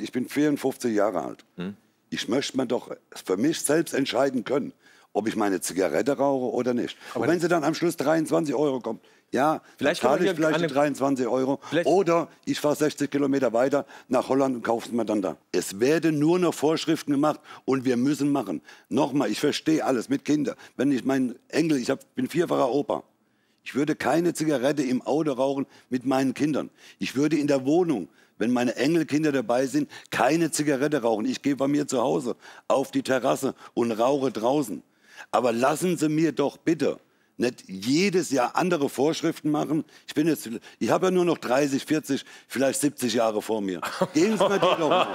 ich bin 54 Jahre alt. Hm? Ich möchte mir doch für mich selbst entscheiden können, ob ich meine Zigarette rauche oder nicht. Aber Und wenn sie dann am Schluss 23 Euro kommt, ja, vielleicht zahle ich vielleicht die 23 Euro. Oder ich fahre 60 Kilometer weiter nach Holland und kaufe es mir dann da. Es werden nur noch Vorschriften gemacht und wir müssen machen. Nochmal, ich verstehe alles mit Kindern. Wenn ich meinen Enkel, ich hab, bin vierfacher Opa. Ich würde keine Zigarette im Auto rauchen mit meinen Kindern. Ich würde in der Wohnung, wenn meine Enkelkinder dabei sind, keine Zigarette rauchen. Ich gehe bei mir zu Hause auf die Terrasse und rauche draußen. Aber lassen Sie mir doch bitte nicht jedes Jahr andere Vorschriften machen. Ich bin jetzt, ich habe ja nur noch 30, 40, vielleicht 70 Jahre vor mir. Geben Sie mir die doch mal.